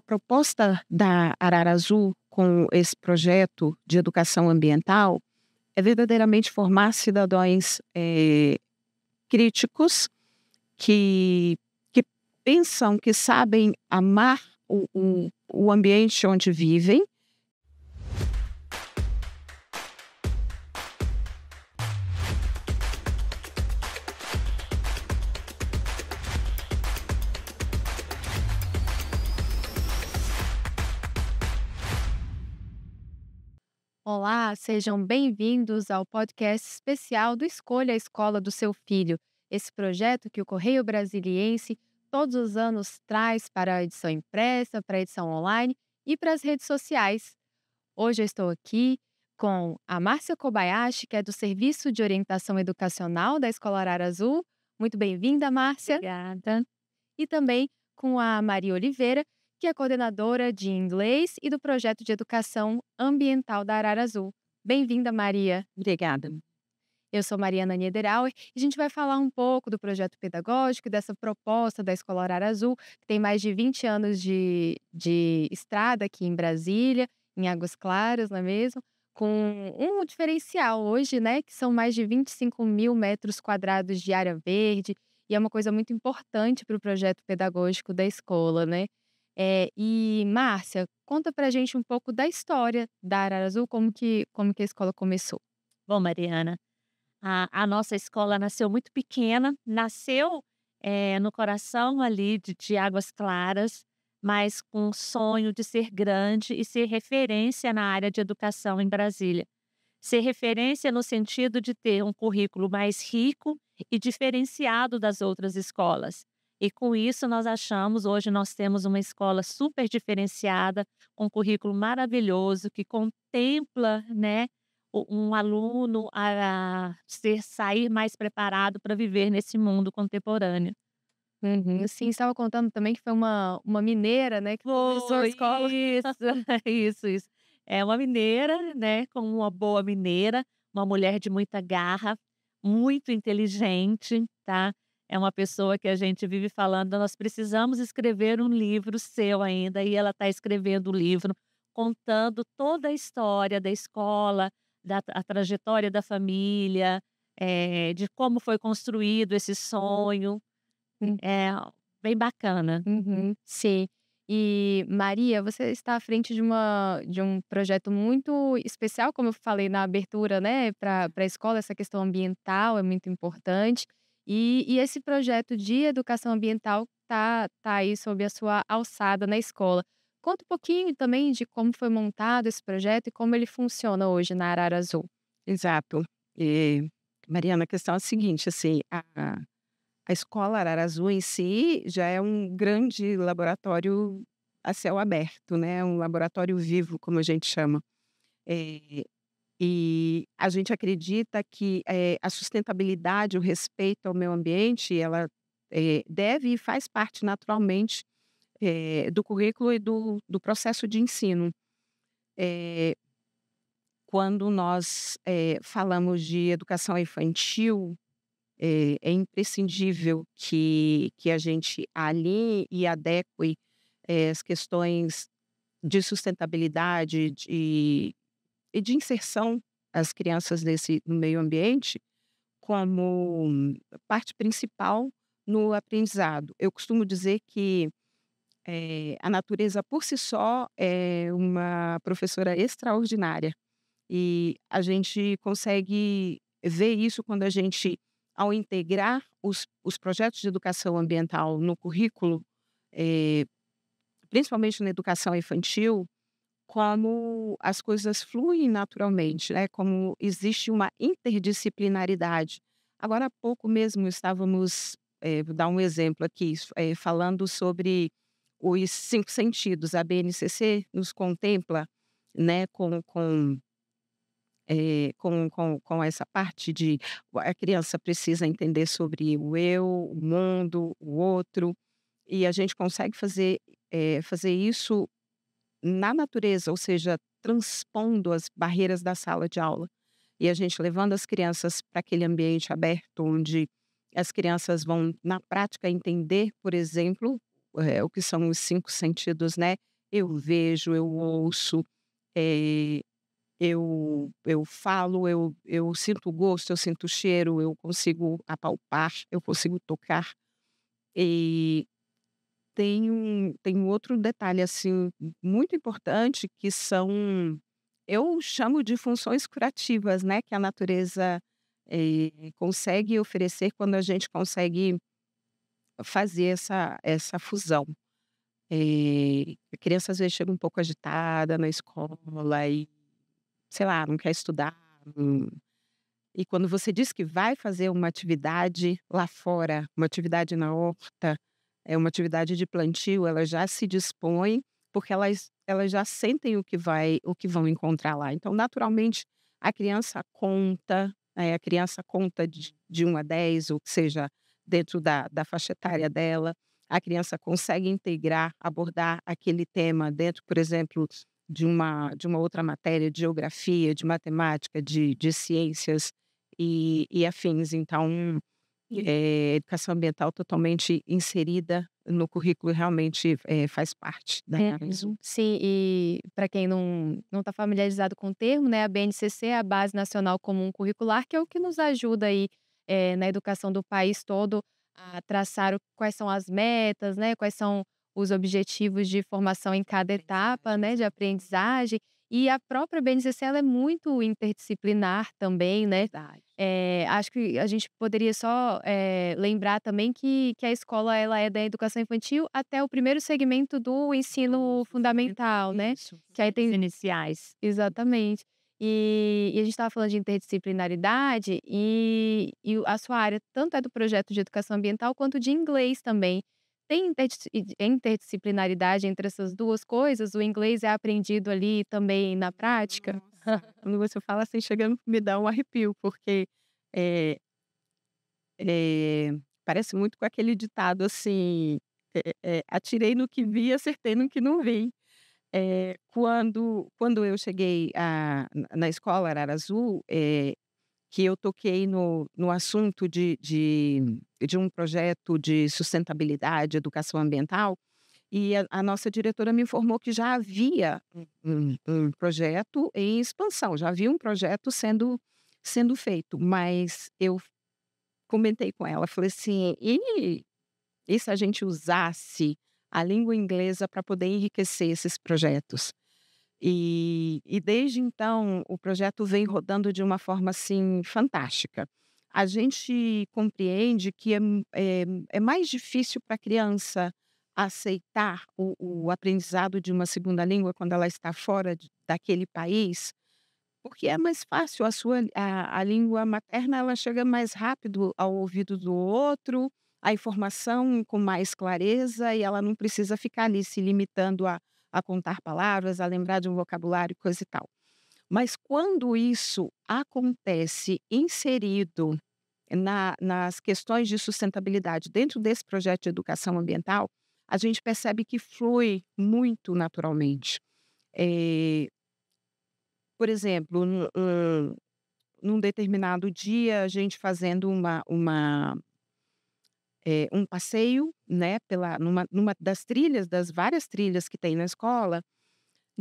A proposta da Arara Azul com esse projeto de educação ambiental é verdadeiramente formar cidadãos é, críticos que, que pensam, que sabem amar o, o, o ambiente onde vivem Olá, sejam bem-vindos ao podcast especial do Escolha a Escola do Seu Filho, esse projeto que o Correio Brasiliense todos os anos traz para a edição impressa, para a edição online e para as redes sociais. Hoje eu estou aqui com a Márcia Kobayashi, que é do Serviço de Orientação Educacional da Escola Arara Azul. Muito bem-vinda, Márcia. Obrigada. E também com a Maria Oliveira, que é coordenadora de inglês e do projeto de educação ambiental da Arara Azul. Bem-vinda, Maria. Obrigada. Eu sou Mariana Niederauer e a gente vai falar um pouco do projeto pedagógico, dessa proposta da Escola Arara Azul, que tem mais de 20 anos de, de estrada aqui em Brasília, em Águas Claras, não é mesmo? Com um diferencial hoje, né, que são mais de 25 mil metros quadrados de área verde, e é uma coisa muito importante para o projeto pedagógico da escola, né? É, e Márcia, conta a gente um pouco da história da Arara Azul, como que, como que a escola começou. Bom, Mariana, a, a nossa escola nasceu muito pequena, nasceu é, no coração ali de, de Águas Claras, mas com o sonho de ser grande e ser referência na área de educação em Brasília. Ser referência no sentido de ter um currículo mais rico e diferenciado das outras escolas. E com isso, nós achamos, hoje nós temos uma escola super diferenciada, com um currículo maravilhoso, que contempla né, um aluno a, ser, sair mais preparado para viver nesse mundo contemporâneo. Uhum. Sim, estava contando também que foi uma, uma mineira, né? Que começou a escola. Isso, isso, isso. É uma mineira, né? Com uma boa mineira, uma mulher de muita garra, muito inteligente, tá? é uma pessoa que a gente vive falando, nós precisamos escrever um livro seu ainda, e ela está escrevendo o um livro contando toda a história da escola, da a trajetória da família, é, de como foi construído esse sonho. Hum. É bem bacana. Uhum, sim. E Maria, você está à frente de, uma, de um projeto muito especial, como eu falei na abertura, né, para a escola, essa questão ambiental é muito importante. E, e esse projeto de educação ambiental está tá aí sob a sua alçada na escola. Conta um pouquinho também de como foi montado esse projeto e como ele funciona hoje na Arara Azul. Exato. E, eh, Mariana, a questão é a seguinte, assim, a, a escola Arara Azul em si já é um grande laboratório a céu aberto, né? Um laboratório vivo, como a gente chama. É, e a gente acredita que é, a sustentabilidade, o respeito ao meio ambiente, ela é, deve e faz parte naturalmente é, do currículo e do, do processo de ensino. quando nós falamos de educação infantil, é, imprescindível que, que a gente alinhe e adeque as questões de sustentabilidade, de e de inserção as crianças nesse no meio ambiente como parte principal no aprendizado. Eu costumo dizer que é, a natureza por si só é uma professora extraordinária e a gente consegue ver isso quando a gente, ao integrar os, os projetos de educação ambiental no currículo, é, principalmente na educação infantil, como as coisas fluem naturalmente, né? Como existe uma interdisciplinaridade. Agora há pouco mesmo estávamos, é, vou dar um exemplo aqui, é, falando sobre os cinco sentidos. A BNCC nos contempla, né? Com, com é, com, com, com, essa parte de a criança precisa entender sobre o eu, o mundo, o outro, e a gente consegue fazer, é, fazer isso na natureza, ou seja, transpondo as barreiras da sala de aula. E a gente levando as crianças para aquele ambiente aberto, onde as crianças vão, na prática, entender, por exemplo, é, o que são os cinco sentidos, né? Eu vejo, eu ouço, é, eu, eu falo, eu, eu sinto gosto, eu sinto cheiro, eu consigo apalpar, eu consigo tocar. E tem um, tem um outro detalhe assim muito importante que são eu chamo de funções curativas, né, que a natureza eh, consegue oferecer quando a gente consegue fazer essa essa fusão. Eh, a criança às vezes chega um pouco agitada na escola e sei lá não quer estudar. Não... Hum, e quando você diz que vai fazer uma atividade lá fora, uma atividade na horta, é uma atividade de plantio, elas já se dispõem porque elas, elas já sentem o que vai o que vão encontrar lá. Então, naturalmente, a criança conta, né? a criança conta de, de 1 a 10, ou seja, dentro da, da faixa etária dela. A criança consegue integrar, abordar aquele tema dentro, por exemplo, de uma, de uma outra matéria, de geografia, de matemática, de, de ciências e, e afins. Então, é, educação ambiental totalmente inserida no currículo realmente é, faz parte da é, Sim, e para quem não não está familiarizado com o termo, né, a BNCC é a Base Nacional Comum Curricular, que é o que nos ajuda aí é, na educação do país todo a traçar quais são as metas, né, quais são os objetivos de formação em cada etapa, né, de aprendizagem. E a própria BNCC ela é muito interdisciplinar também, né? Verdade. É, acho que a gente poderia só é, lembrar também que, que a escola ela é da educação infantil até o primeiro segmento do ensino fundamental, né? Isso. Que aí tem iniciais. Exatamente. E, e a gente estava falando de interdisciplinaridade e, e a sua área tanto é do projeto de educação ambiental quanto de inglês também tem interdisciplinaridade entre essas duas coisas? O inglês é aprendido ali também na prática? Quando você fala assim, chegando, me dá um arrepio, porque é, é, parece muito com aquele ditado assim: é, atirei no que vi, acertei no que não vi. quando, quando eu cheguei a, na escola Arara Azul, que eu toquei no, no assunto de, de de um projeto de sustentabilidade, educação ambiental, e a, a nossa diretora me informou que já havia um, um, projeto em expansão, já havia um projeto sendo, sendo feito, mas eu comentei com ela, falei assim, e, e se a gente usasse a língua inglesa para poder enriquecer esses projetos? E, e, desde então o projeto vem rodando de uma forma assim fantástica a gente compreende que é, hum, é, hum, é mais difícil para a criança aceitar o, o, aprendizado de uma segunda língua quando ela está fora de, daquele país, porque é mais fácil a sua a, a língua materna ela chega mais rápido ao ouvido do outro, a informação com mais clareza e ela não precisa ficar ali se limitando a, a contar palavras, a lembrar de um vocabulário, coisa e tal. Mas quando isso acontece inserido na, nas questões de sustentabilidade dentro desse projeto de educação ambiental, a gente percebe que flui muito naturalmente. É, por exemplo, num, num determinado dia, a gente fazendo uma, uma é, um passeio, né, pela, numa, numa das trilhas, das várias trilhas que tem na escola,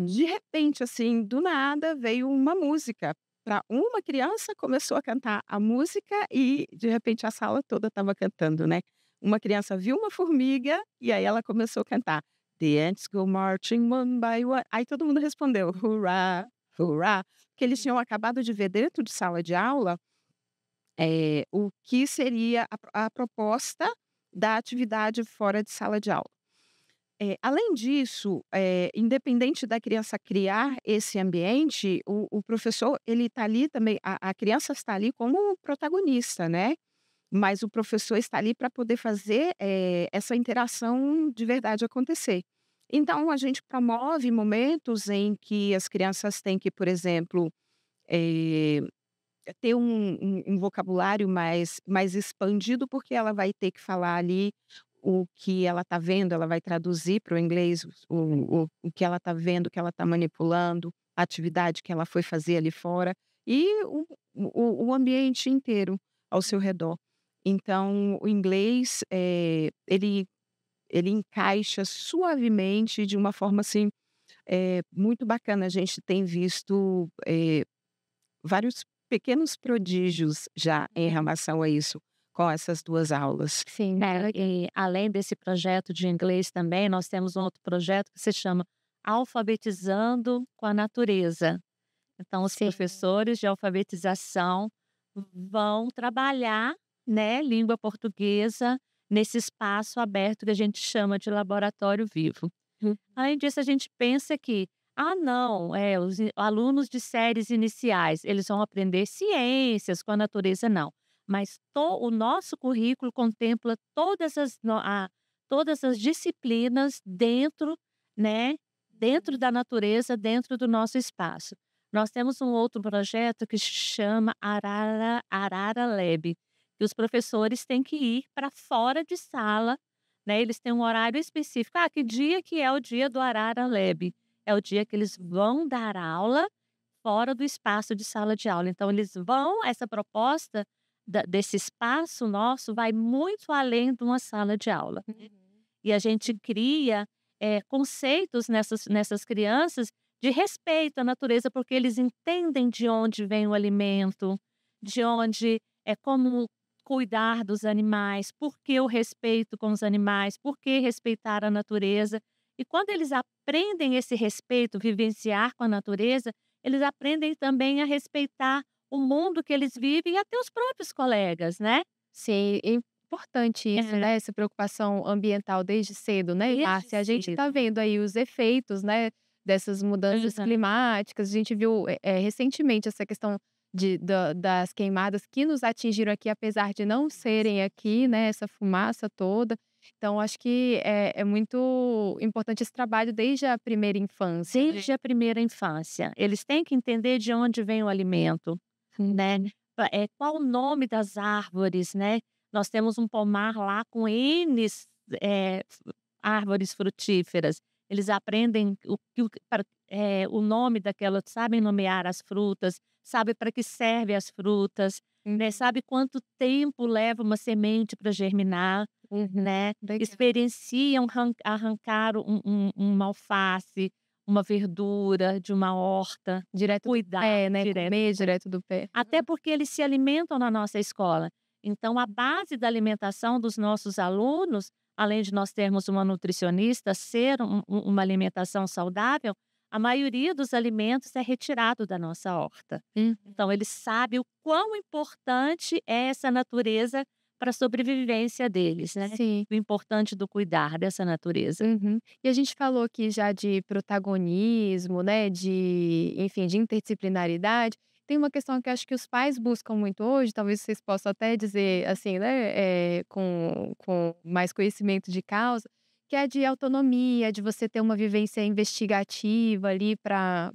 de repente, assim, do nada, veio uma música. Para uma criança começou a cantar a música e de repente a sala toda estava cantando, né? Uma criança viu uma formiga e aí ela começou a cantar The ants go marching one by one. Aí todo mundo respondeu hurra, hurra, porque eles uhum. tinham acabado de ver dentro de sala de aula é, o que seria a, a proposta da atividade fora de sala de aula. É, além disso, é, independente da criança criar esse ambiente, o, o professor ele está ali também, a, a criança está ali como protagonista, né? Mas o professor está ali para poder fazer é, essa interação de verdade acontecer. Então, a gente promove momentos em que as crianças têm que, por exemplo, ter um, um, um, vocabulário mais, mais expandido, porque ela vai ter que falar ali o que ela está vendo, ela vai traduzir para o inglês o, o, o que ela está vendo, o que ela está manipulando, a atividade que ela foi fazer ali fora e o, o, o ambiente inteiro ao seu redor. Então, o inglês, é, ele, ele encaixa suavemente de uma forma assim, é, muito bacana. A gente tem visto é, vários pequenos prodígios já em uhum. relação a isso com essas duas aulas. Sim, né? e além desse projeto de inglês também, nós temos um outro projeto que se chama Alfabetizando com a Natureza. Então, os Sim. professores de alfabetização vão trabalhar né, língua portuguesa nesse espaço aberto que a gente chama de laboratório vivo. Uhum. Além disso, a gente pensa que, ah, não, é, os alunos de séries iniciais, eles vão aprender ciências com a natureza, não mas to, o nosso currículo contempla todas as, a, todas as disciplinas dentro, né, dentro uhum. da natureza, dentro do nosso espaço. Nós temos um outro projeto que se chama Arara, Arara Lab, que os professores têm que ir para fora de sala, né? Eles têm um horário específico. Ah, que dia que é o dia do Arara Lab? É o dia que eles vão dar aula fora do espaço de sala de aula. Então, eles vão, essa proposta desse espaço nosso vai muito além de uma sala de aula. Uhum. E a gente cria é, conceitos nessas, nessas crianças de respeito à natureza, porque eles entendem de onde vem o alimento, de onde é como cuidar dos animais, por que o respeito com os animais, por que respeitar a natureza. E quando eles aprendem esse respeito, vivenciar com a natureza, eles aprendem também a respeitar o mundo que eles vivem e até os próprios colegas, né? Sim, é importante isso, é. né? Essa preocupação ambiental desde cedo, né, ah, desde Márcia? A gente está vendo aí os efeitos, né? Dessas mudanças uhum. climáticas. A gente viu é, recentemente essa questão de, da, das queimadas que nos atingiram aqui, apesar de não serem aqui, né? Essa fumaça toda. Então, acho que é, é, muito importante esse trabalho desde a primeira infância. Né? Desde a primeira infância. Eles têm que entender de onde vem o alimento, né? É, qual o nome das árvores, né? Nós temos um pomar lá com N é, eh, árvores frutíferas. Eles aprendem o, para, é, o nome daquela, sabem nomear as frutas, sabem para que servem as frutas, né? uhum. né? sabe quanto tempo leva uma semente para germinar, uhum. né? Bem Experienciam arrancar um, um, alface, uma verdura, de uma horta, direto cuidar, né, direto. comer direto do pé. Até uhum. porque eles se alimentam na nossa escola. Então, a base da alimentação dos nossos alunos, além de nós termos uma nutricionista, ser um, uma alimentação saudável, a maioria dos alimentos é retirado da nossa horta. Uhum. Então, eles sabem o quão importante é essa natureza para a sobrevivência deles, né? Sim. O importante do cuidar dessa natureza. Uhum. E a gente falou aqui já de protagonismo, né? De, enfim, de interdisciplinaridade. Tem uma questão que acho que os pais buscam muito hoje, talvez vocês possam até dizer assim, né? É, com, com mais conhecimento de causa, que é de autonomia, de você ter uma vivência investigativa ali para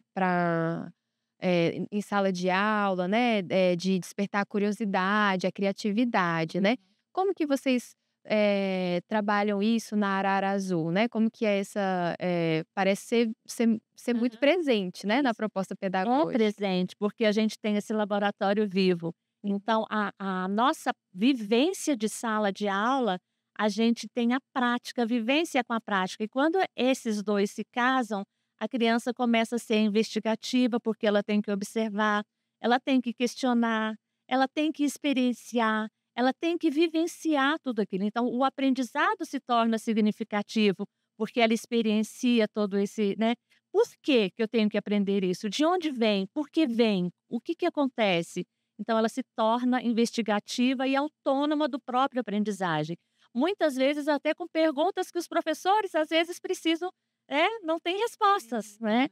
é, em sala de aula, né? É, de despertar a curiosidade, a criatividade, né? Uhum. Como que vocês é, trabalham isso na Arara Azul, né? Como que é essa é, parece ser, ser, ser uhum. muito presente, né, na proposta pedagógica? Com presente, porque a gente tem esse laboratório vivo. Então a, a nossa vivência de sala de aula, a gente tem a prática, a vivência com a prática. E quando esses dois se casam, a criança começa a ser investigativa porque ela tem que observar, ela tem que questionar, ela tem que experienciar, ela tem que vivenciar tudo aquilo. Então, o aprendizado se torna significativo porque ela experiencia todo esse, né? Por que, que eu tenho que aprender isso? De onde vem? Por que vem? O que, que acontece? Então, ela se torna investigativa e autônoma do próprio aprendizagem. Muitas vezes, até com perguntas que os professores, às vezes, precisam é, não tem respostas, uhum. né?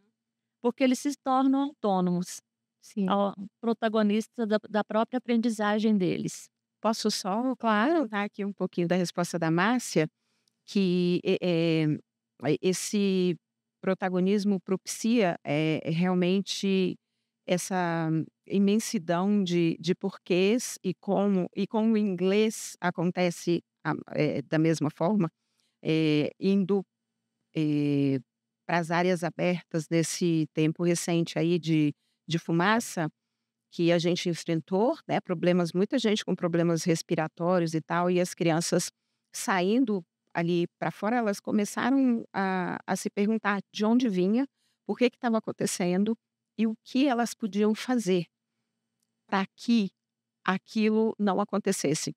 Porque eles se tornam autônomos, Sim. protagonistas da, da, própria aprendizagem deles. Posso só, claro, dar aqui um pouquinho da resposta da Márcia, que é, esse protagonismo propicia é, realmente essa imensidão de, de porquês e como e como o inglês acontece é, da mesma forma, é, indo eh, para as áreas abertas nesse tempo recente aí de, de fumaça que a gente enfrentou, né? Problemas, muita gente com problemas respiratórios e tal, e as crianças saindo ali para fora, elas começaram a, a se perguntar de onde vinha, por que estava acontecendo e o que elas podiam fazer para que aquilo não acontecesse.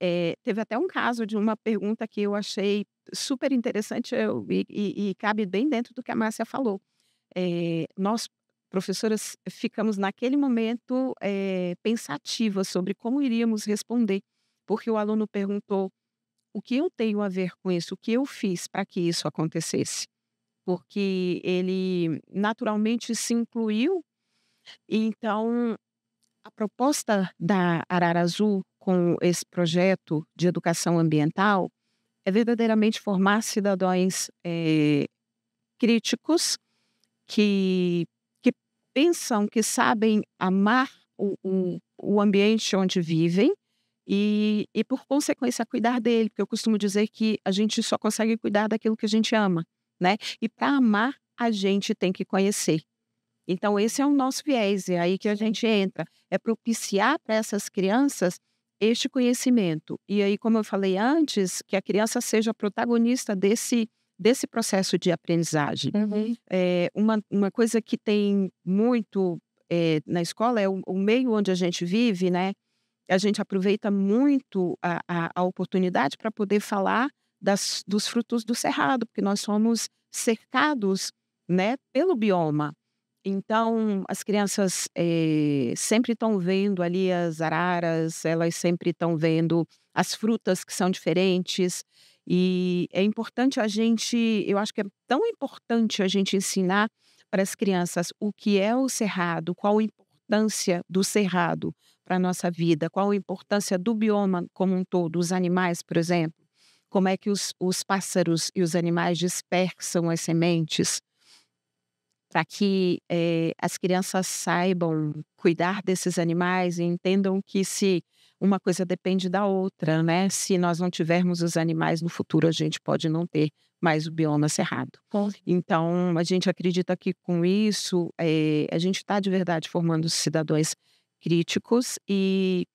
É, teve até um caso de uma pergunta que eu achei super interessante eu, e, e, e, cabe bem dentro do que a Márcia falou. É, nós, professoras, ficamos naquele momento é, eh, pensativas sobre como iríamos responder, porque o aluno perguntou o que eu tenho a ver com isso, o que eu fiz para que isso acontecesse. Porque ele naturalmente se incluiu, então a proposta da Arara Azul com esse projeto de educação ambiental é verdadeiramente formar cidadãos é, críticos que, que pensam, que sabem amar o, o, o ambiente onde vivem e, e, por consequência, cuidar dele, porque eu costumo dizer que a gente só consegue cuidar daquilo que a gente ama, né? E para amar, a gente tem que conhecer. Então, esse é o nosso viés, é aí que a gente entra, é propiciar para essas crianças este conhecimento. E aí, como eu falei antes, que a criança seja a protagonista desse, desse processo de aprendizagem. Uhum. É, uma, uma coisa que tem muito é, na escola é o, o, meio onde a gente vive, né? A gente aproveita muito a, a, a oportunidade para poder falar das, dos frutos do cerrado, porque nós somos cercados né, pelo bioma. Então, as crianças eh, sempre estão vendo ali as araras, elas sempre estão vendo as frutas que são diferentes. E é importante a gente, eu acho que é tão importante a gente ensinar para as crianças o que é o cerrado, qual a importância do cerrado para a nossa vida, qual a importância do bioma como um todo, os animais, por exemplo, como é que os, os pássaros e os animais dispersam as sementes para que é, as crianças saibam cuidar desses animais e entendam que se uma coisa depende da outra, né? Se nós não tivermos os animais no futuro, a gente pode não ter mais o bioma cerrado. Então, a gente acredita que com isso é, a gente está de verdade formando cidadãos críticos e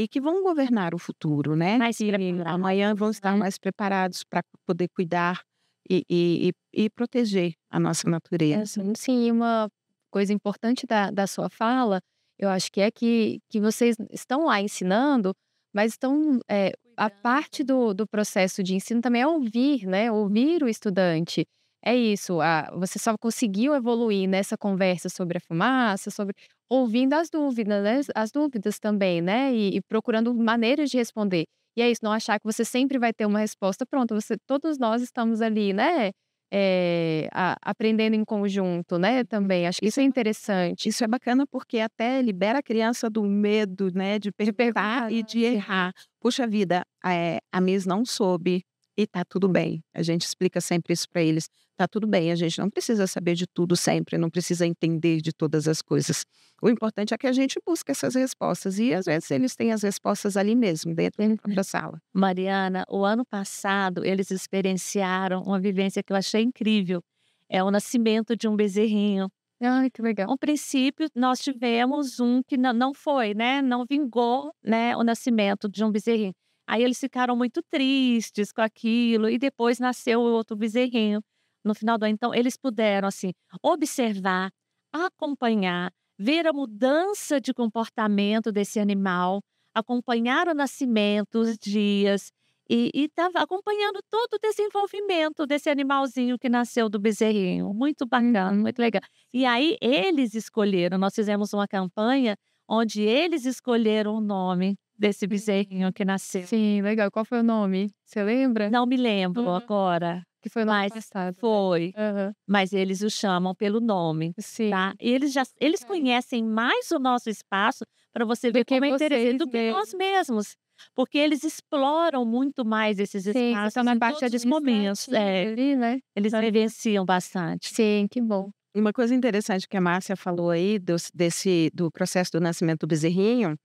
e que vão governar o futuro, né? Mas amanhã vão estar né. mais preparados para poder cuidar e, e, e proteger a nossa é natureza. É, sim, uma coisa importante da, da sua fala, eu acho que é que, que vocês estão lá ensinando, mas estão é, a parte do, do processo de ensino também é ouvir, né? Ouvir o estudante. É isso, a, você só conseguiu evoluir nessa conversa sobre a fumaça, sobre ouvindo as dúvidas, né? as dúvidas também, né? E, e procurando maneiras de responder. E é isso, não achar que você sempre vai ter uma resposta pronta. Você, todos nós estamos ali, né? É, a, aprendendo em conjunto, né? Também acho que isso, é isso é interessante. Isso é bacana porque até libera a criança do medo, né? De perguntar, de perguntar e de errar. Puxa vida, a, eh, a Miss não soube e tá tudo bem. A gente explica sempre isso para eles. Tá tudo bem, a gente não precisa saber de tudo sempre, não precisa entender de todas as coisas. O importante é que a gente busque essas respostas e às vezes eles têm as respostas ali mesmo, dentro da sala. Mariana, o ano passado eles experienciaram uma vivência que eu achei incrível. É o nascimento de um bezerrinho. Ai, que legal. No princípio, nós tivemos um que não foi, né? Não vingou, né, o nascimento de um bezerrinho. Aí eles ficaram muito tristes com aquilo e depois nasceu o outro bezerrinho no final do ano. Então eles puderam assim observar, acompanhar, ver a mudança de comportamento desse animal, acompanhar o nascimento, os dias e estava acompanhando todo o desenvolvimento desse animalzinho que nasceu do bezerrinho. Muito bacana, uhum. muito legal. E aí eles escolheram, nós fizemos uma campanha onde eles escolheram o nome desse uhum. bezerrinho que nasceu. Sim, legal. Qual foi o nome? Você lembra? Não me lembro uhum. agora. Que foi no Mas passado. Né? Foi. Uhum. Mas eles o chamam pelo nome. Tá? Sim. Tá? Eles, já, eles é. conhecem mais o nosso espaço para você ver do como é interessante do que mesmo. nós mesmos. Porque eles exploram muito mais esses Sim, espaços Estão na parte todos momentos. É, ali, né? Eles então, vivenciam bastante. Sim, que bom. Uma coisa interessante que a Márcia falou aí do, desse, do processo do nascimento do bezerrinho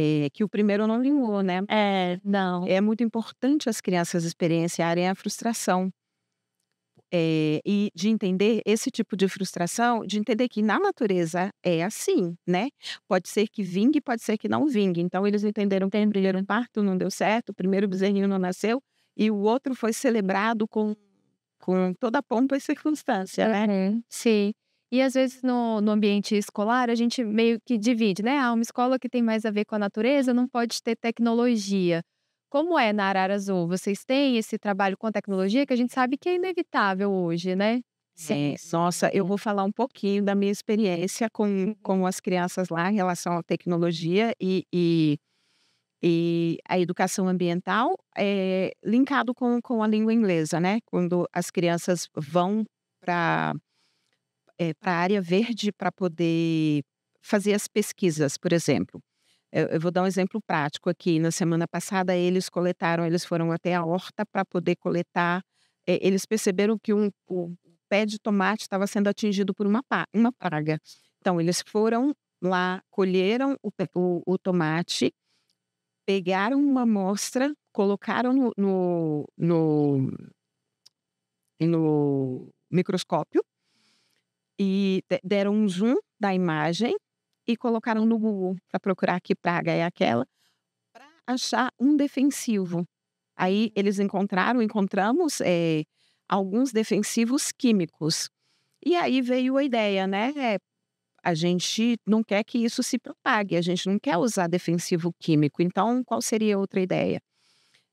é, que o primeiro não vingou, né? É, não. É muito importante as crianças experienciarem a frustração. É, e de entender esse tipo de frustração, de entender que na natureza é assim, né? Pode ser que vingue, pode ser que não vingue. Então, eles entenderam que o primeiro parto não deu certo, o primeiro bezerrinho não nasceu, e o outro foi celebrado com, com toda a pompa e circunstância, né? Uhum, sim. E às vezes no, no, ambiente escolar a gente meio que divide, né? Ah, uma escola que tem mais a ver com a natureza não pode ter tecnologia. Como é na Arara Azul Vocês têm esse trabalho com a tecnologia que a gente sabe que é inevitável hoje, né? Sim. É, nossa, eu vou falar um pouquinho da minha experiência com, com as crianças lá em relação à tecnologia e, e, e a educação ambiental, é, linkado com, com a língua inglesa, né? Quando as crianças vão para é, eh, para a área verde para poder fazer as pesquisas, por exemplo. Eu, eu, vou dar um exemplo prático aqui. Na semana passada, eles coletaram, eles foram até a horta para poder coletar. É, eles perceberam que um, o pé de tomate estava sendo atingido por uma, uma praga. Então, eles foram lá, colheram o, o, o tomate, pegaram uma amostra, colocaram no, no, no, no microscópio e deram um zoom da imagem e colocaram no Google para procurar que praga é aquela, para achar um defensivo. Aí uhum. eles encontraram, encontramos é, alguns defensivos químicos. E aí veio a ideia, né? É, a gente não quer que isso se propague, a gente não quer usar defensivo químico. Então, qual seria outra ideia?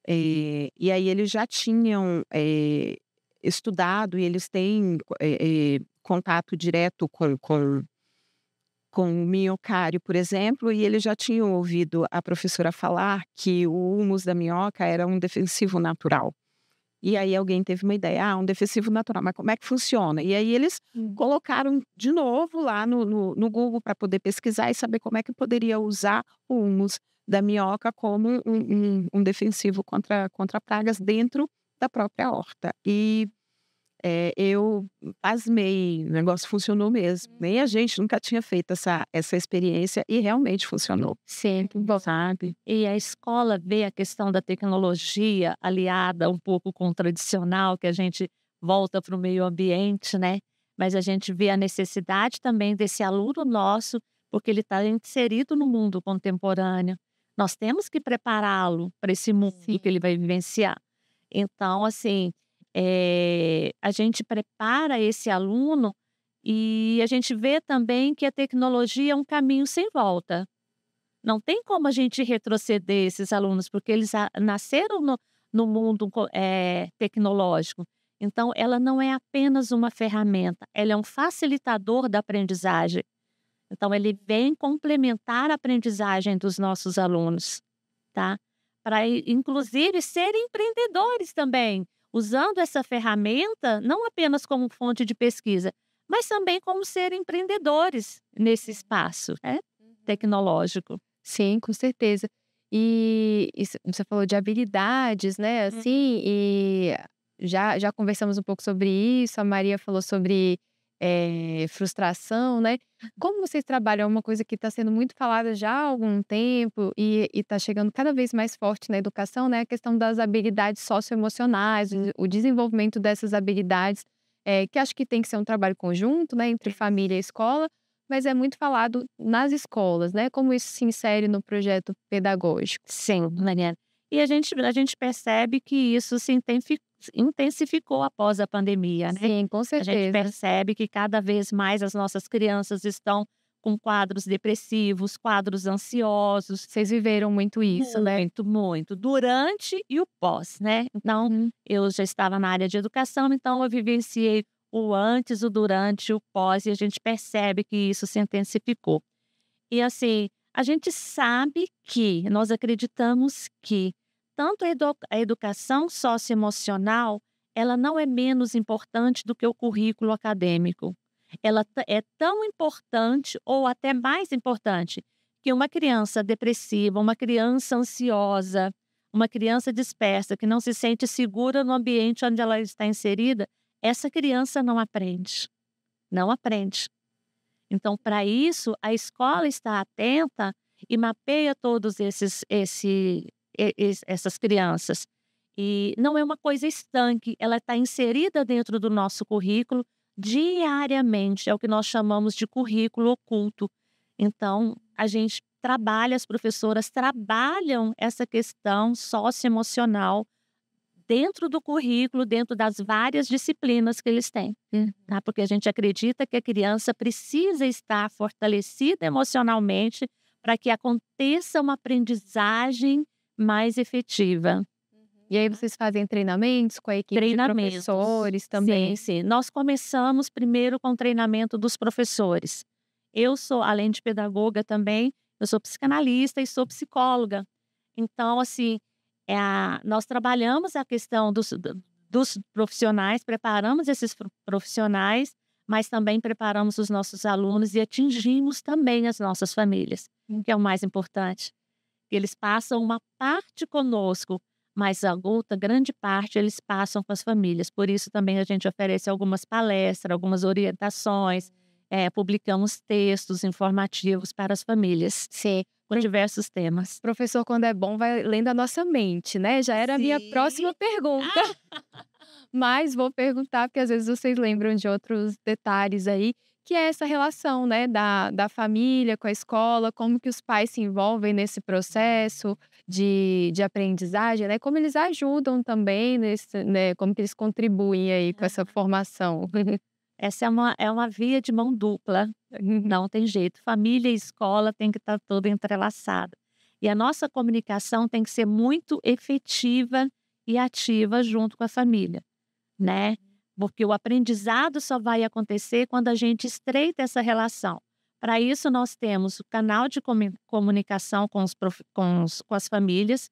É, e aí eles já tinham é, estudado e eles têm é, contato direto com, com, com o miocário, por exemplo, e ele já tinha ouvido a professora falar que o humus da minhoca era um defensivo natural. E aí alguém teve uma ideia, ah, um defensivo natural, mas como é que funciona? E aí eles hum. colocaram de novo lá no, no, no Google para poder pesquisar e saber como é que poderia usar o humus da minhoca como um, um, um defensivo contra, contra pragas dentro da própria horta. E é, eu pasmei, o negócio funcionou mesmo. Nem a gente nunca tinha feito essa, essa experiência e realmente funcionou. Sempre, bom. sabe? E a escola vê a questão da tecnologia aliada um pouco com o tradicional, que a gente volta para o meio ambiente, né? Mas a gente vê a necessidade também desse aluno nosso, porque ele está inserido no mundo contemporâneo. Nós temos que prepará-lo para esse mundo Sim. que ele vai vivenciar. Então, assim, é, a gente prepara esse aluno e a gente vê também que a tecnologia é um caminho sem volta. Não tem como a gente retroceder esses alunos, porque eles nasceram no, no mundo é, tecnológico. Então, ela não é apenas uma ferramenta, ela é um facilitador da aprendizagem. Então, ele vem complementar a aprendizagem dos nossos alunos, tá? Para, inclusive, serem empreendedores também usando essa ferramenta não apenas como fonte de pesquisa, mas também como ser empreendedores nesse espaço né? Uhum. tecnológico. Sim, com certeza. E, e, você falou de habilidades, né? Assim, uhum. e já, já conversamos um pouco sobre isso, a Maria falou sobre é, frustração, né? Como vocês trabalham é uma coisa que está sendo muito falada já há algum tempo e está chegando cada vez mais forte na educação, né? A questão das habilidades socioemocionais, o desenvolvimento dessas habilidades, é, que acho que tem que ser um trabalho conjunto, né? Entre família e escola, mas é muito falado nas escolas, né? Como isso se insere no projeto pedagógico. Sim, Mariana. E a gente, a gente percebe que isso se intensificou após a pandemia, né? Sim, com certeza. A gente percebe que cada vez mais as nossas crianças estão com quadros depressivos, quadros ansiosos. Vocês viveram muito isso, muito, né? Muito, muito. Durante e o pós, né? Então, uhum. eu já estava na área de educação, então eu vivenciei o antes, o durante, o pós, e a gente percebe que isso se intensificou. E assim, a gente sabe que, nós acreditamos que tanto a educação socioemocional, ela não é menos importante do que o currículo acadêmico. Ela é tão importante ou até mais importante que uma criança depressiva, uma criança ansiosa, uma criança dispersa que não se sente segura no ambiente onde ela está inserida, essa criança não aprende. Não aprende. Então, para isso, a escola está atenta e mapeia todos esses, esse, essas crianças. E não é uma coisa estanque, ela está inserida dentro do nosso currículo diariamente, é o que nós chamamos de currículo oculto. Então, a gente trabalha, as professoras trabalham essa questão socioemocional dentro do currículo, dentro das várias disciplinas que eles têm. Uhum. Tá? Porque a gente acredita que a criança precisa estar fortalecida emocionalmente para que aconteça uma aprendizagem mais efetiva. Uhum. E aí vocês fazem treinamentos com a equipe de professores também? Sim, sim. Nós começamos primeiro com o treinamento dos professores. Eu sou, além de pedagoga também, eu sou psicanalista e sou psicóloga. Então, assim, é a, nós trabalhamos a questão dos, dos profissionais, preparamos esses profissionais, mas também preparamos os nossos alunos e atingimos também as nossas famílias, que é o mais importante que eles passam uma parte conosco, mas a outra grande parte eles passam com as famílias. Por isso também a gente oferece algumas palestras, algumas orientações, é, publicamos textos informativos para as famílias. Sim. Com diversos temas. Professor, quando é bom, vai lendo a nossa mente, né? Já era Sim. a minha próxima pergunta. mas vou perguntar, porque às vezes vocês lembram de outros detalhes aí que é essa relação né, da, da família com a escola, como que os pais se envolvem nesse processo de, de aprendizagem, né, como eles ajudam também, nesse, né, como que eles contribuem aí com essa formação. Essa é uma, é uma via de mão dupla, uhum. não tem jeito. Família e escola tem que estar tá toda entrelaçada. E a nossa comunicação tem que ser muito efetiva e ativa junto com a família, né? porque o aprendizado só vai acontecer quando a gente estreita essa relação. Para isso, nós temos o canal de comunicação com, prof... com, os... com as famílias,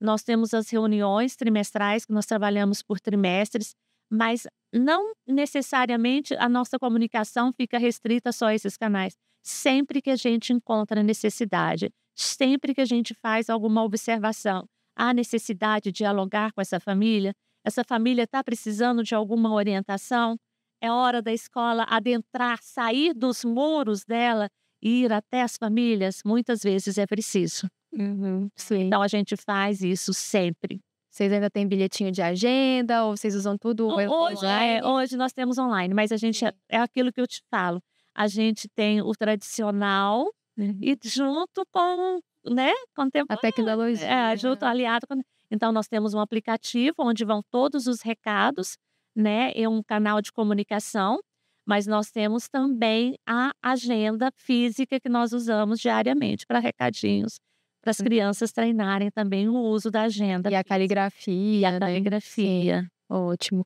nós temos as reuniões trimestrais, que nós trabalhamos por trimestres, mas não necessariamente a nossa comunicação fica restrita só a esses canais. Sempre que a gente encontra necessidade, sempre que a gente faz alguma observação, há necessidade de dialogar com essa família, essa família está precisando de alguma orientação? É hora da escola adentrar, sair dos muros dela e ir até as famílias? Muitas vezes é preciso. Uhum, então a gente faz isso sempre. Vocês ainda têm bilhetinho de agenda ou vocês usam tudo hoje, é, hoje nós temos online, mas a gente é, é, aquilo que eu te falo. A gente tem o tradicional uhum. e junto com, né, contemporâneo. A né, tecnologia. É, junto aliado com então, nós temos um aplicativo onde vão todos os recados, né? É um canal de comunicação, mas nós temos também a agenda física que nós usamos diariamente para recadinhos, para as hum. crianças treinarem também o uso da agenda. E a caligrafia. E a caligrafia. Né? Ótimo.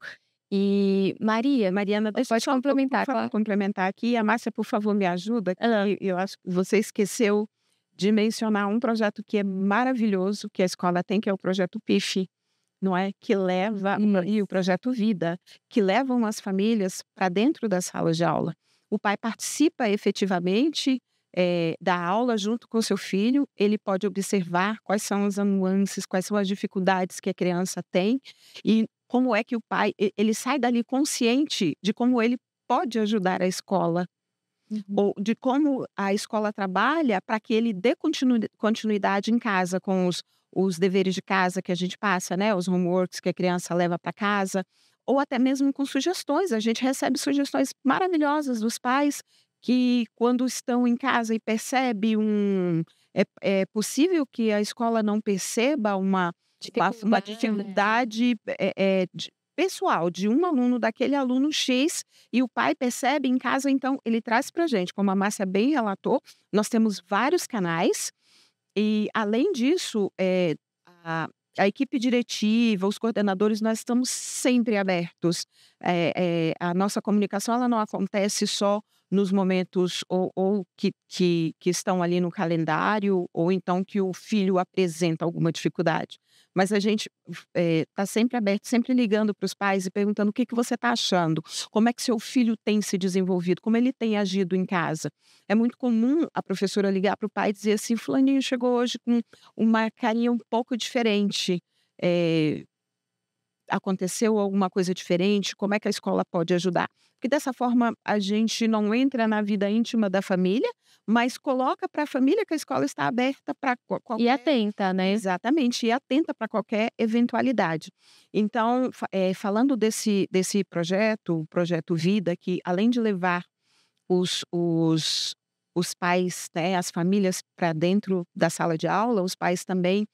E Maria, Mariana, pode complementar. complementar aqui. A Márcia, por favor, me ajuda. Eu acho que você esqueceu de mencionar um projeto que é maravilhoso que a escola tem, que é o projeto PIF, não é? Que leva hum. e o projeto Vida, que levam as famílias para dentro das salas de aula. O pai participa efetivamente é, da aula junto com seu filho, ele pode observar quais são as nuances, quais são as dificuldades que a criança tem e como é que o pai ele sai dali consciente de como ele pode ajudar a escola uhum. ou de como a escola trabalha para que ele dê continu, continuidade em casa com os, os deveres de casa que a gente passa, né? Os homeworks que a criança leva para casa, ou até mesmo com sugestões. A gente recebe sugestões maravilhosas dos pais que, quando estão em casa e percebe um. É, é possível que a escola não perceba uma, uma dificuldade, uma né. dificuldade é, é, de, pessoal de um aluno, daquele aluno X, e o pai percebe em casa, então ele traz para a gente, como a Márcia bem relatou, nós temos vários canais, e além disso, é, a, a equipe diretiva, os coordenadores, nós estamos sempre abertos. É, é, a nossa comunicação ela não acontece só nos momentos ou, ou que, que, que, estão ali no calendário, ou então que o filho apresenta alguma dificuldade mas a gente está eh, é, sempre aberto, sempre ligando para os pais e perguntando o que, que você está achando, como é que seu filho tem se desenvolvido, como ele tem agido em casa. É muito comum a professora ligar para o pai e dizer assim: Fulaninho chegou hoje com uma carinha um pouco diferente. É, aconteceu alguma coisa diferente? Como é que a escola pode ajudar? Porque dessa forma a gente não entra na vida íntima da família, mas coloca para a família que a escola está aberta para qualquer... E atenta, né? Exatamente, e atenta para qualquer eventualidade. Então, é, falando desse, desse projeto, o Projeto Vida, que além de levar os, os, os pais, né, as famílias para dentro da sala de aula, os pais também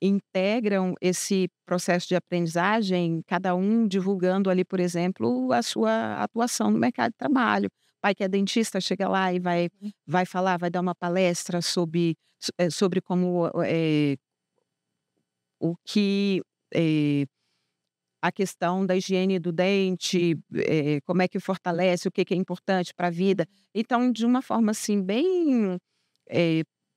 integram esse processo de aprendizagem, cada um divulgando ali, por exemplo, a sua atuação no mercado de trabalho, pai que é dentista chega lá e vai, uhum. vai falar, vai dar uma palestra sobre, eh, sobre como é, o que é, a questão da higiene do dente, é, como é que fortalece, o que, que é importante para a vida. Uhum. Então, de uma forma assim, bem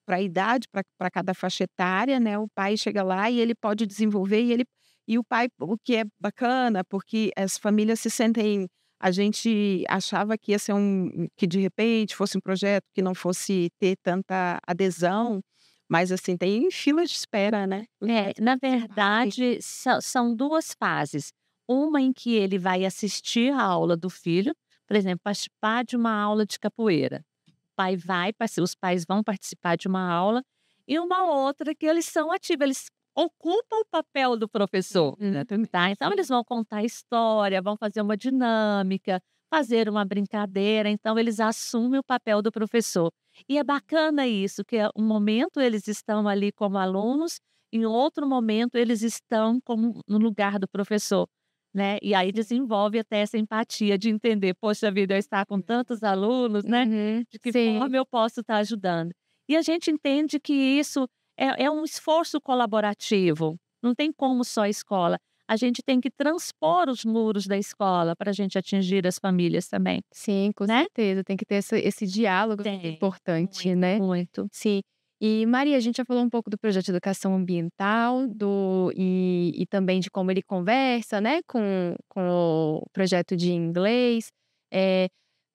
para a idade, para cada faixa etária, né? O pai chega lá e ele pode desenvolver e ele e o pai, o que é bacana, porque as famílias se sentem a gente achava que ia ser um que de repente fosse um projeto que não fosse ter tanta adesão, mas assim tem fila de espera, né? É, na verdade são duas fases, uma em que ele vai assistir a aula do filho, por exemplo, participar de uma aula de capoeira, o pai vai, os pais vão participar de uma aula e uma outra que eles são ativos, eles ocupa o papel do professor. Né, tá? Então, eles vão contar história, vão fazer uma dinâmica, fazer uma brincadeira. Então, eles assumem o papel do professor. E é bacana isso, que é um momento eles estão ali como alunos, em outro momento eles estão como no lugar do professor. Né? E aí desenvolve até essa empatia de entender, poxa vida, eu estar com tantos alunos, né? Uhum, de que sim. forma eu posso estar ajudando. E a gente entende que isso é, é um esforço colaborativo. Não tem como só a escola. A gente tem que transpor os muros da escola para a gente atingir as famílias também. Sim, com né? certeza. Tem que ter esse, esse diálogo é tem. importante, muito, né? Muito. Sim. E Maria, a gente já falou um pouco do projeto de educação ambiental do, e, e também de como ele conversa né, com, com o projeto de inglês. É,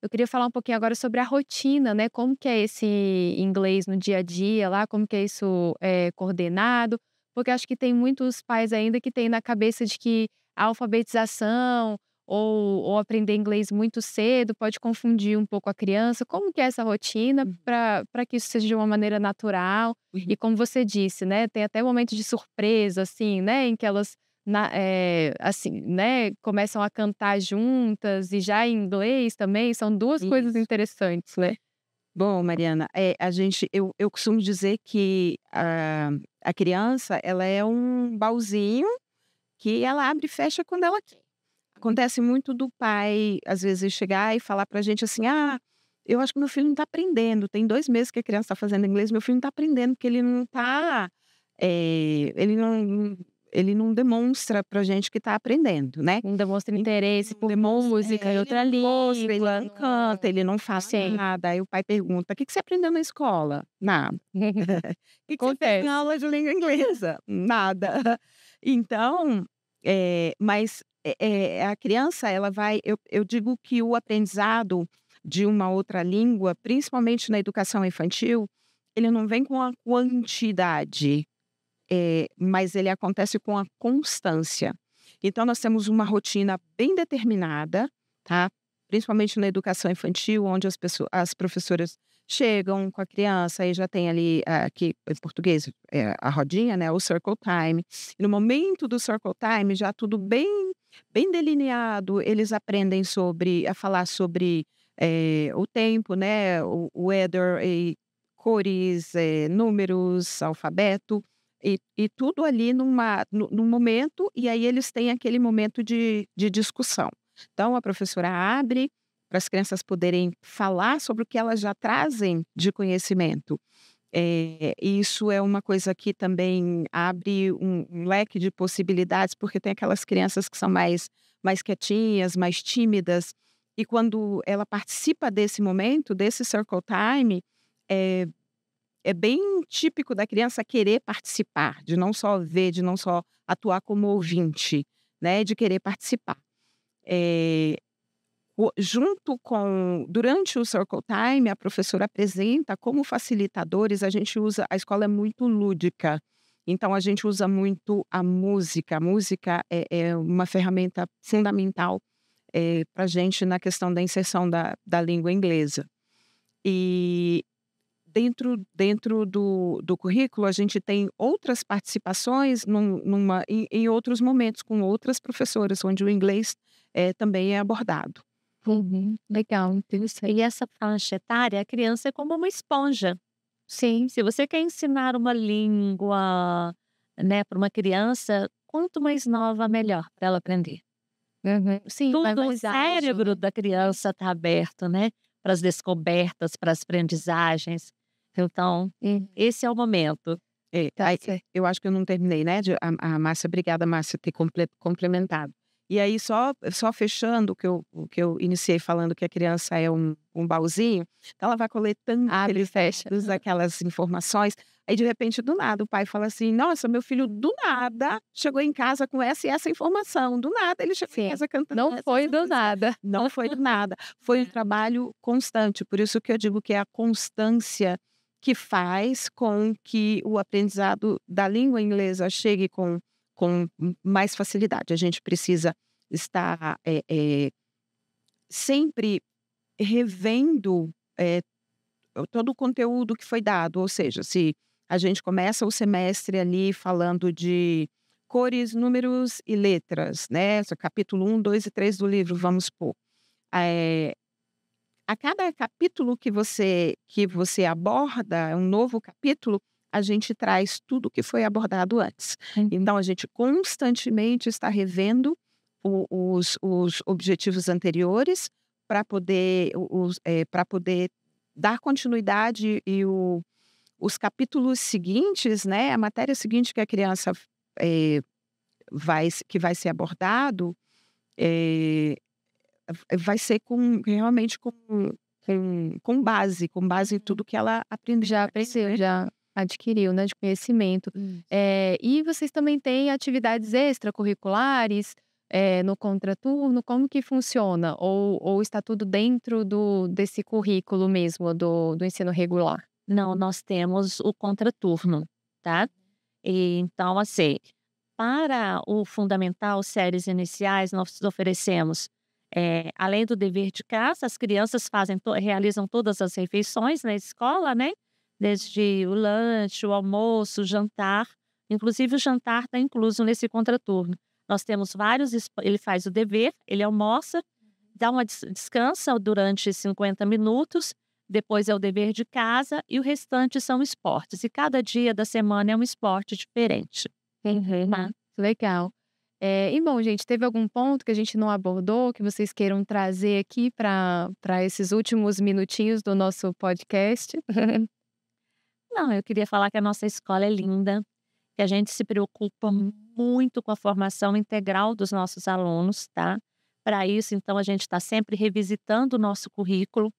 eu queria falar um pouquinho agora sobre a rotina, né? Como que é esse inglês no dia a dia lá, como que é isso é, coordenado, porque acho que tem muitos pais ainda que têm na cabeça de que a alfabetização ou, ou aprender inglês muito cedo pode confundir um pouco a criança. Como que é essa rotina uhum. para que isso seja de uma maneira natural? E uhum. como você disse, né? Tem até momentos de surpresa, assim, né? Em que elas na, é, assim, né, começam a cantar juntas e já em inglês também, são duas Isso. coisas interessantes, né? Bom, Mariana, é, a gente, eu, eu costumo dizer que a, a criança, ela é um baúzinho que ela abre e fecha quando ela quer. Acontece muito do pai, às vezes, chegar e falar pra gente assim, ah, eu acho que meu filho não está aprendendo. Tem dois meses que a criança está fazendo inglês, meu filho não está aprendendo, porque ele não está. É, eh, ele não ele não demonstra pra gente que tá aprendendo, né? Não demonstra interesse por música é, e outra língua. ele não canta, ele não faz Sim. nada. Aí o pai pergunta, o que, que você aprendeu na escola? Nada. O que, que você fez na aula de língua inglesa? Nada. Então, é, mas é, a criança, ela vai... Eu, eu digo que o aprendizado de uma outra língua, principalmente na educação infantil, ele não vem com a quantidade, é, mas ele acontece com a constância. Então, nós temos uma rotina bem determinada, tá? principalmente na educação infantil, onde as, pessoas, as professoras chegam com a criança e já tem ali, aqui em português, é, a rodinha, né? o circle time. E no momento do circle time, já tudo bem, bem delineado, eles aprendem sobre, a falar sobre é, o tempo, né? o weather, e cores, é, números, alfabeto. E, e tudo ali numa, no, num momento, e aí eles têm aquele momento de, de discussão. Então, a professora abre para as crianças poderem falar sobre o que elas já trazem de conhecimento. É, isso é uma coisa que também abre um, um, leque de possibilidades, porque tem aquelas crianças que são mais, mais quietinhas, mais tímidas, e quando ela participa desse momento, desse circle time, é, é bem típico da criança querer participar, de não só ver, de não só atuar como ouvinte, né, de querer participar. É, junto com durante o circle time a professora apresenta como facilitadores a gente usa a escola é muito lúdica então a gente usa muito a música a música é, é uma ferramenta fundamental é, eh, para gente na questão da inserção da, da língua inglesa e dentro, dentro do, do currículo, a gente tem outras participações num, numa, em, em, outros momentos com outras professoras, onde o inglês é, também é abordado. Uhum, legal, interessante. E essa faixa etária, a criança é como uma esponja. Sim. Se você quer ensinar uma língua né, para uma criança, quanto mais nova, melhor para ela aprender. Uhum. Sim, Tudo o cérebro ágil. da criança está aberto, né? Para as descobertas, para as aprendizagens. Então, uhum. esse é o momento. É, tá eu acho que eu não terminei, né? A, a Márcia, obrigada, Márcia, ter comple, complementado. E aí, só, só fechando o que, eu, o que eu iniciei falando que a criança é um, um baúzinho, então ela vai coletando Abre, fecha. aquelas informações. Aí, de repente, do nada, o pai fala assim: Nossa, meu filho, do nada, chegou em casa com essa e essa informação. Do nada, ele chegou Sim. em casa cantando. Não foi do nada. Não foi do nada. Foi um é. trabalho constante. Por isso que eu digo que é a constância que faz com que o aprendizado da língua inglesa chegue com, com mais facilidade. A gente precisa estar é, é, sempre revendo é, todo o conteúdo que foi dado, ou seja, se a gente começa o semestre ali falando de cores, números e letras, né? Capítulo 1, 2 e 3 do livro, vamos pôr. É, a cada capítulo que você que você aborda, um novo capítulo, a gente traz tudo que foi abordado antes. Hum. Então a gente constantemente está revendo o, os, os objetivos anteriores para poder os, é, para poder dar continuidade e o, os capítulos seguintes, né, a matéria seguinte que a criança é, vai que vai ser abordado é, eh, vai ser com realmente com, com, com base, com base em uhum. tudo que ela né, aprendeu. Já aprendeu, já adquiriu, né, de conhecimento. É, e vocês também têm atividades extracurriculares é, no contraturno, como que funciona? Ou, ou está tudo dentro do, desse currículo mesmo, do, do ensino regular? Não, nós temos o contraturno, tá? E, então, assim, para o fundamental, séries iniciais, nós oferecemos é, além do dever de casa, as crianças fazem, realizam todas as refeições na escola, né? Desde o lanche, o almoço, o jantar. Inclusive, o jantar está incluso nesse contraturno. Nós temos vários, ele faz o dever, ele almoça, uhum. dá uma descansa durante 50 minutos, depois é o dever de casa e o restante são esportes. E cada dia da semana é um esporte diferente. Uhum. Tá? Legal. É, e bom, gente, teve algum ponto que a gente não abordou que vocês queiram trazer aqui para esses últimos minutinhos do nosso podcast? não, eu queria falar que a nossa escola é linda, que a gente se preocupa muito com a formação integral dos nossos alunos, tá? Para isso, então, a gente está sempre revisitando o nosso currículo,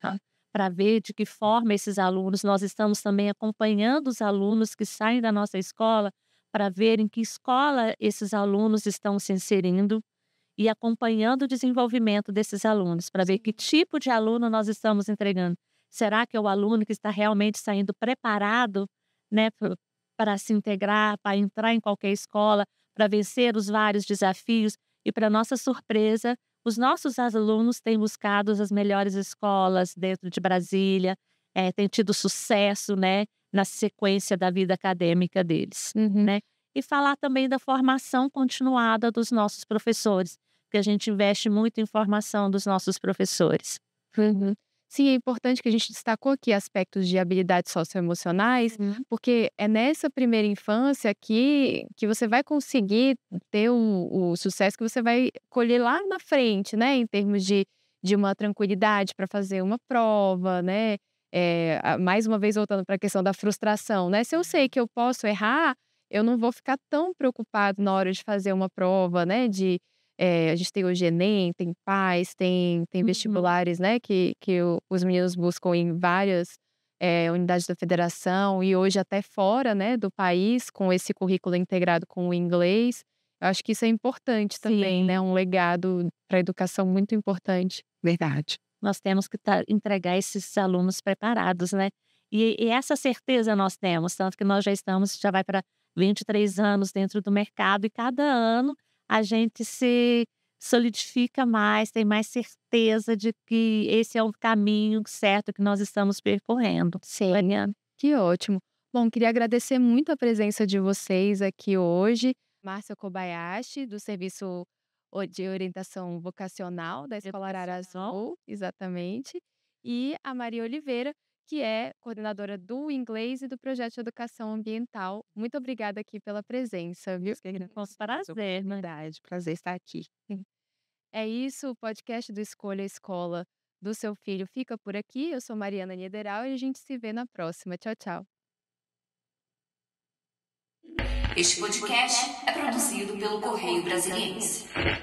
tá? Para ver de que forma esses alunos, nós estamos também acompanhando os alunos que saem da nossa escola para ver em que escola esses alunos estão se inserindo e acompanhando o desenvolvimento desses alunos, para ver que tipo de aluno nós estamos entregando. Será que é o aluno que está realmente saindo preparado né, para se integrar, para entrar em qualquer escola, para vencer os vários desafios? E, para nossa surpresa, os nossos alunos têm buscado as melhores escolas dentro de Brasília, é, têm tido sucesso, né? na sequência da vida acadêmica deles, uhum. né? E falar também da formação continuada dos nossos professores, que a gente investe muito em formação dos nossos professores. Uhum. Sim, é importante que a gente destacou aqui aspectos de habilidades socioemocionais, uhum. porque é nessa primeira infância que, que você vai conseguir ter o, o sucesso que você vai colher lá na frente, né? Em termos de, de uma tranquilidade para fazer uma prova, né? É, mais uma vez voltando para a questão da frustração, né? Se eu sei que eu posso errar, eu não vou ficar tão preocupado na hora de fazer uma prova, né? De é, a gente tem hoje Enem, tem Paz, tem, tem uhum. vestibulares, né? Que, que os meninos buscam em várias é, unidades da federação e hoje até fora, né? Do país, com esse currículo integrado com o inglês. Eu acho que isso é importante também, né, Sim. né? Um legado para a educação muito importante. Verdade nós temos que tá, entregar esses alunos preparados, né? E, e, essa certeza nós temos, tanto que nós já estamos, já vai para 23 anos dentro do mercado e cada ano a gente se solidifica mais, tem mais certeza de que esse é o caminho certo que nós estamos percorrendo. Sim. Que ótimo. Bom, queria agradecer muito a presença de vocês aqui hoje. Márcia Kobayashi, do Serviço de orientação vocacional da Escola Araras exatamente, e a Maria Oliveira, que é coordenadora do inglês e do projeto de educação ambiental. Muito obrigada aqui pela presença, viu? um prazer, verdade, né? prazer estar aqui. É isso, o podcast do Escolha a Escola do seu filho fica por aqui. Eu sou Mariana Niederau e a gente se vê na próxima. Tchau, tchau. Este podcast é produzido pelo Correio Brasiliense.